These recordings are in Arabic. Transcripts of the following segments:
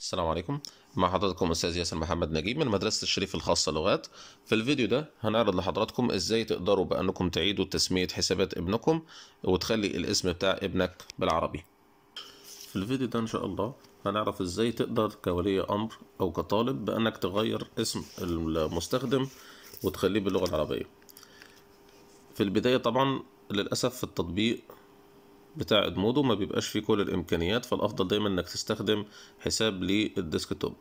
السلام عليكم مع حضراتكم استاذ ياسر محمد نجيب من مدرسه الشريف الخاصه لغات في الفيديو ده هنعرض لحضراتكم ازاي تقدروا بانكم تعيدوا تسميه حسابات ابنكم وتخلي الاسم بتاع ابنك بالعربي في الفيديو ده ان شاء الله هنعرف ازاي تقدر كولي امر او كطالب بانك تغير اسم المستخدم وتخليه باللغه العربيه في البدايه طبعا للاسف في التطبيق بتاع ادمودو ما بيبقاش فيه كل الامكانيات فالافضل دايما انك تستخدم حساب للديسكتوب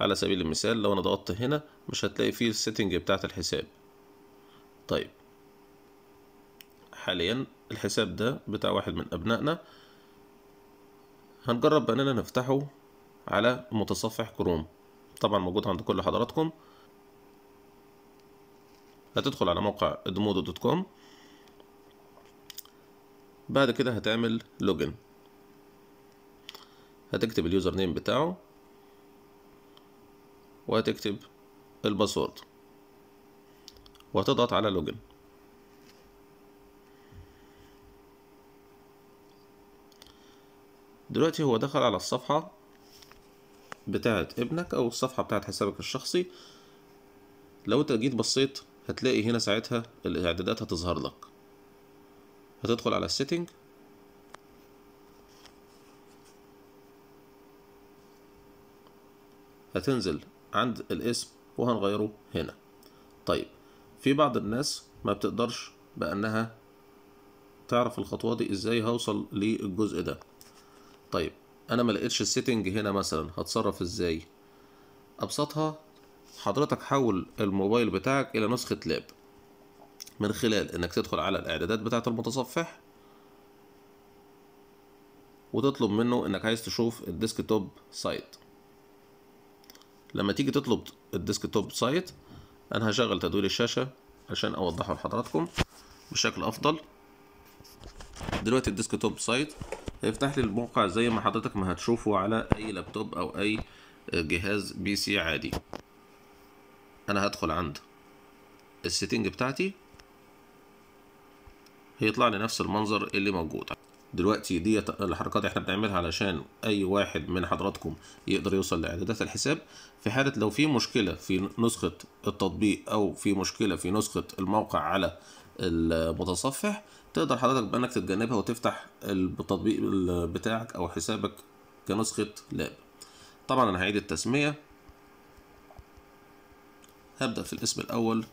على سبيل المثال لو انا ضغطت هنا مش هتلاقي فيه السيتنج بتاعه الحساب طيب حاليا الحساب ده بتاع واحد من ابنائنا هنجرب اننا نفتحه على متصفح كروم طبعا موجود عند كل حضراتكم هتدخل على موقع ادمودو دوت كوم بعد كده هتعمل لوجن هتكتب اليوزر نيم بتاعه وهتكتب الباسورد وهتضغط على لوجن دلوقتي هو دخل على الصفحة بتاعة ابنك أو الصفحة بتاعة حسابك الشخصي لو انت جيت بصيت هتلاقي هنا ساعتها الإعدادات هتظهر لك هتدخل على السيتنج هتنزل عند الاسم وهنغيره هنا طيب في بعض الناس ما بتقدرش بأنها تعرف الخطوة دي ازاي هوصل للجزء ده طيب انا ما لقيتش السيتنج هنا مثلا هتصرف ازاي ابسطها حضرتك حول الموبايل بتاعك الى نسخة لاب من خلال انك تدخل على الاعدادات بتاعة المتصفح وتطلب منه انك عايز تشوف الديسك توب سايت لما تيجي تطلب الديسك توب سايت انا هشغل تدوير الشاشة عشان اوضحه لحضراتكم بشكل افضل دلوقتي الديسك توب سايت هيفتح لي الموقع زي ما حضرتك ما هتشوفه على اي لابتوب او اي جهاز بي سي عادي انا هدخل عند السيتنج بتاعتي هيطلع لي نفس المنظر اللي موجود دلوقتي ديت الحركات احنا بنعملها علشان اي واحد من حضراتكم يقدر يوصل لاعدادات الحساب في حاله لو في مشكله في نسخه التطبيق او في مشكله في نسخه الموقع على المتصفح تقدر حضرتك بانك تتجنبها وتفتح التطبيق بتاعك او حسابك كنسخه لاب طبعا انا هعيد التسميه هبدا في الاسم الاول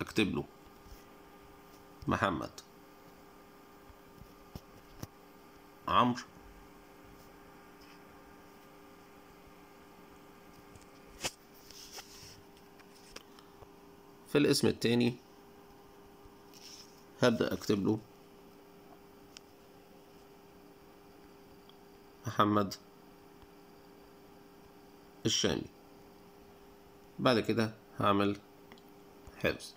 اكتب له محمد عمرو في الاسم التاني هبدأ أكتب له محمد الشامي بعد كده هعمل حفظ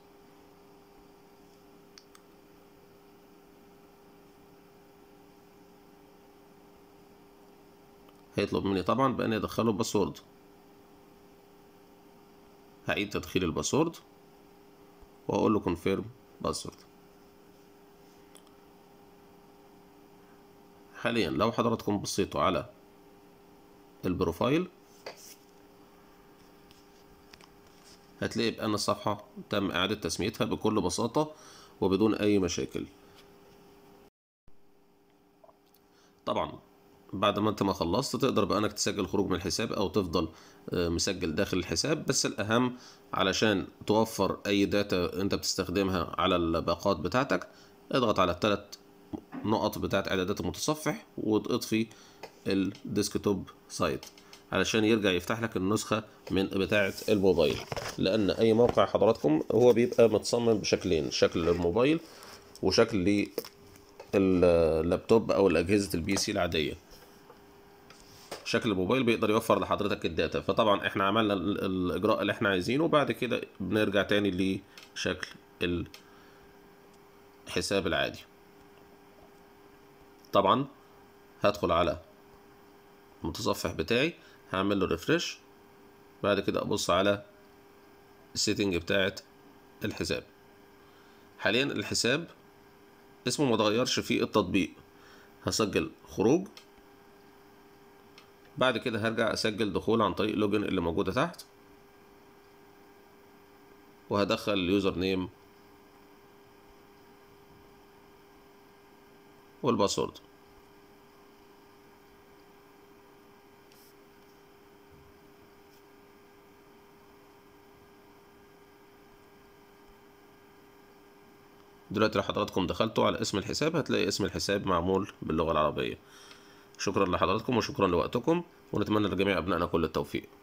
هيطلب مني طبعا بأن أدخله باسورد هعيد تدخيل الباسورد وأقول له كونفيرم باسورد حاليا لو حضراتكم بصيتوا على البروفايل هتلاقي بأن الصفحة تم إعادة تسميتها بكل بساطة وبدون أي مشاكل طبعا بعد ما انت ما خلصت تقدر بقى انك تسجل خروج من الحساب او تفضل آه، مسجل داخل الحساب بس الاهم علشان توفر اي داتا انت بتستخدمها على الباقات بتاعتك اضغط على الثلاث نقط بتاعت اعدادات المتصفح واطفي الديسكتوب سايت علشان يرجع يفتح لك النسخة من بتاعة الموبايل لأن أي موقع حضراتكم هو بيبقى متصمم بشكلين شكل للموبايل وشكل اللابتوب أو الأجهزة البي سي العادية شكل الموبايل بيقدر يوفر لحضرتك الداتا فطبعا احنا عملنا الاجراء اللي احنا عايزينه وبعد كده بنرجع تاني لشكل الحساب العادي طبعا هدخل على المتصفح بتاعي هعمل له ريفرش بعد كده ابص على السيتنج بتاعت الحساب حاليا الحساب اسمه متغيرش في التطبيق هسجل خروج بعد كده هرجع اسجل دخول عن طريق لوجن اللي موجوده تحت وهدخل اليوزر نيم والباسورد دلوقتي لو حضراتكم دخلتوا على اسم الحساب هتلاقي اسم الحساب معمول باللغة العربية شكرا لحضراتكم وشكرا لوقتكم ونتمنى لجميع أبنائنا كل التوفيق